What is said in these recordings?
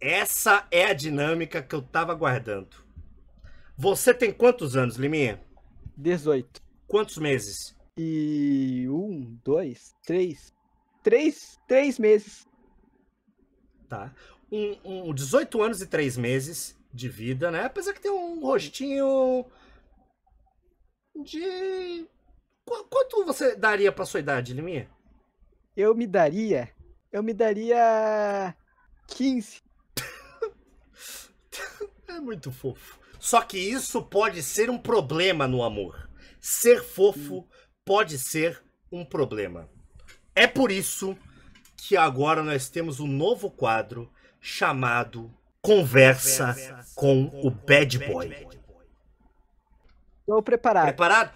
Essa é a dinâmica que eu tava guardando. Você tem quantos anos, Liminha? 18. Quantos meses? E um, dois, três. Três, três meses. Tá. Um, um 18 anos e três meses de vida, né? Apesar que tem um rostinho de. Quanto você daria pra sua idade, Liminha? Eu me daria. Eu me daria 15. É muito fofo. Só que isso pode ser um problema no amor. Ser fofo hum. pode ser um problema. É por isso que agora nós temos um novo quadro chamado Conversa, Conversa com, com, o Bad Boy. Bad Boy. Estou preparado. Preparado?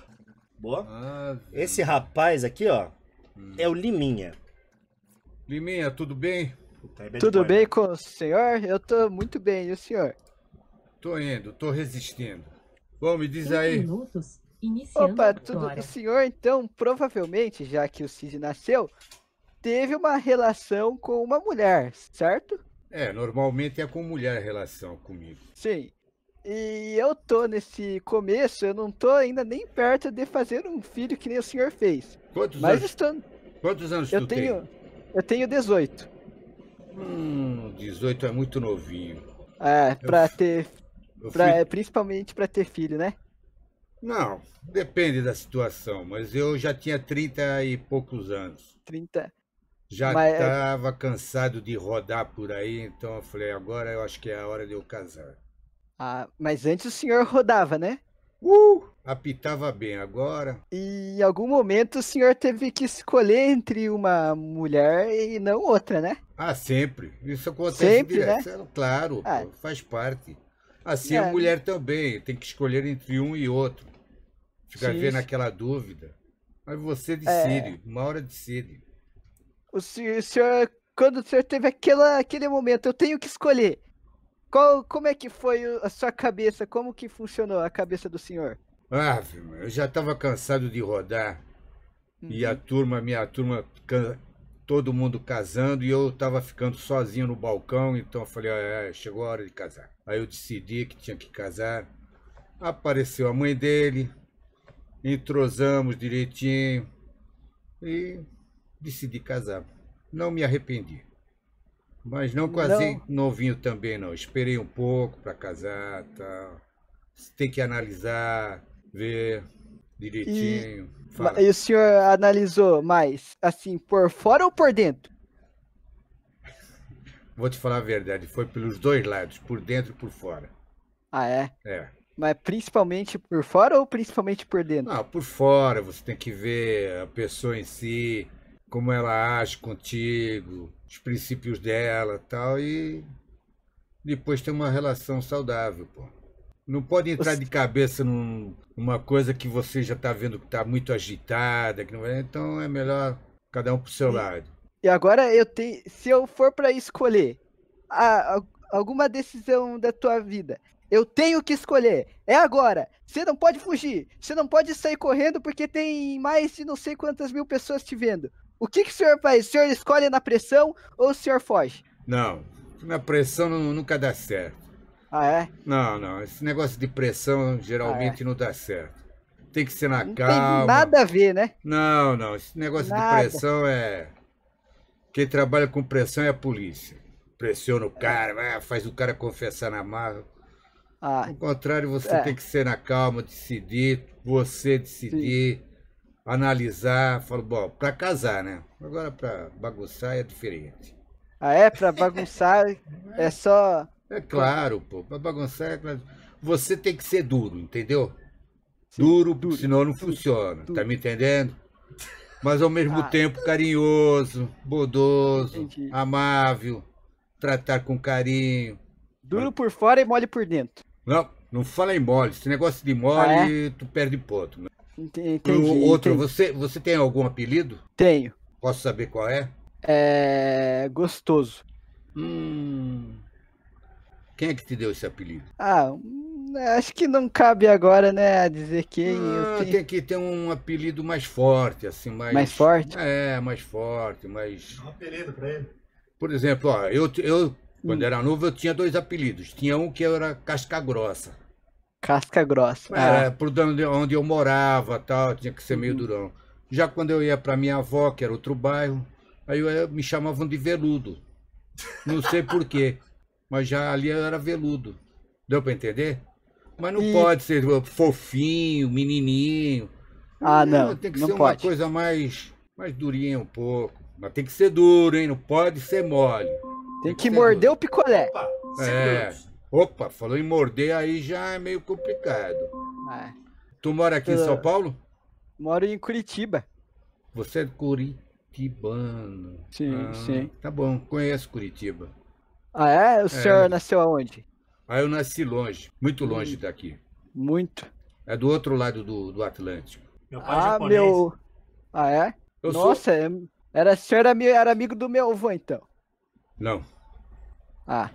Boa. Ah, Esse rapaz aqui, ó, hum. é o Liminha. Liminha, tudo bem? Puta, é tudo boy, bem né? com o senhor? Eu tô muito bem, e o senhor? Tô indo, tô resistindo. Bom, me diz aí. Minutos, iniciando Opa, tudo agora. o senhor então, provavelmente, já que o Cid nasceu, teve uma relação com uma mulher, certo? É, normalmente é com mulher a relação comigo. Sim. E eu tô nesse começo, eu não tô ainda nem perto de fazer um filho que nem o senhor fez. Quantos Mas anos? Estou... Quantos anos eu tenho, tem? Eu tenho 18. Hum, 18 é muito novinho. É, pra eu... ter Pra, fui... Principalmente para ter filho, né? Não, depende da situação, mas eu já tinha 30 e poucos anos. 30. Já estava mas... É cansado de rodar por aí, então eu falei, agora eu acho que é a hora de eu casar. Ah, mas antes o senhor rodava, né? Uh, apitava bem agora. E em algum momento o senhor teve que escolher entre uma mulher e não outra, né? Ah, sempre. Isso acontece sempre, né? direto. Né? Claro, ah. faz parte. Assim é. a mulher também, tem que escolher entre um e outro. ficar vendo aquela dúvida. Mas você decide, é. uma hora decide. O senhor, o senhor, quando o senhor teve aquela, aquele momento, eu tenho que escolher. Qual, como é que foi a sua cabeça? Como que funcionou a cabeça do senhor? Ah, eu já estava cansado de rodar. Uhum. E a uhum. turma, minha turma todo mundo casando e eu estava ficando sozinho no balcão, então eu falei, ah, é, chegou a hora de casar. Aí eu decidi que tinha que casar. Apareceu a mãe dele, entrosamos direitinho e decidi casar. Não me arrependi. Mas não casei não. novinho também não. Esperei um pouco para casar, tal. Tá. Tem que analisar, ver direitinho. E... Fala. E o senhor analisou mais, assim, por fora ou por dentro? Vou te falar a verdade, foi pelos dois lados, por dentro e por fora. Ah, é? É. Mas principalmente por fora ou principalmente por dentro? Ah, por fora, você tem que ver a pessoa em si, como ela age contigo, os princípios dela tal, e depois ter uma relação saudável, pô. Não pode entrar de cabeça numa coisa que você já está vendo que está muito agitada, que não é. Então é melhor cada um pro seu e, lado. E agora eu tenho, se eu for para escolher a, a, alguma decisão da tua vida, eu tenho que escolher. É agora. Você não pode fugir. Você não pode sair correndo porque tem mais de não sei quantas mil pessoas te vendo. O que, que o senhor faz? O senhor escolhe na pressão ou o senhor foge? Não. Na pressão não, nunca dá certo. Ah, é? Não, não. Esse negócio de pressão geralmente ah, é? não dá certo. Tem que ser na não calma. Tem nada a ver, né? Não, não. Esse negócio nada. de pressão é. Quem trabalha com pressão é a polícia. Pressiona o cara, faz o cara confessar na marra. Ah, Ao contrário, você é. tem que ser na calma, decidir, você decidir, Sim. analisar. Falo, bom, para casar, né? Agora para bagunçar é diferente. Ah, é? Para bagunçar é só é claro, pô. Pra bagunçar é claro. Você tem que ser duro, entendeu? Sim, duro, duro, senão não duro, funciona. Tá duro. Tá me entendendo? Mas ao mesmo ah. tempo é. carinhoso, bodoso, Entendi. amável, tratar com carinho. Duro por fora e mole por dentro. Não, não fala em mole. Esse negócio de mole, ah, é? tu perde ponto. Né? Entendi, o outro, entendi. Você, você tem algum apelido? Tenho. Posso saber qual é? É. Gostoso. Hum. Quem é que te deu esse apelido? Ah, hum, acho que não cabe agora, né, dizer quem. tenho... Ah, tem que ter um apelido mais forte, assim, mais. Mais forte? É, mais forte, mais. Um apelido pra ele. Por exemplo, ó, eu, eu quando hum. era novo, eu tinha dois apelidos. Tinha um que era Casca Grossa. Casca Grossa. Era é, ah. onde, onde eu morava tal, tinha que ser meio uhum. durão. Já quando eu ia pra minha avó, que era outro bairro, aí eu, eu me chamavam de veludo. Não sei porquê mas já ali era veludo. Deu para entender? Mas não e... pode ser fofinho, menininho. Ah, não. É, não tem que não ser pode. uma coisa mais, mais durinha um pouco. Mas tem que ser duro, hein? Não pode ser mole. Tem, tem que, que morder duro. o picolé. Opa, é. Opa, falou em morder aí já é meio complicado. É. Tu mora aqui Eu... em São Paulo? Moro em Curitiba. Você é curitibano. Sim, ah, sim. Tá bom, conheço Curitiba. Ah, é? O é. senhor nasceu aonde? Ah, eu nasci longe, muito longe hum. daqui. Muito. É do outro lado do, do Atlântico. Meu pai é ah, japonês. meu. Ah, é? Eu Nossa, sou... É, era, o senhor era, era amigo do meu avô, então? Não. Ah.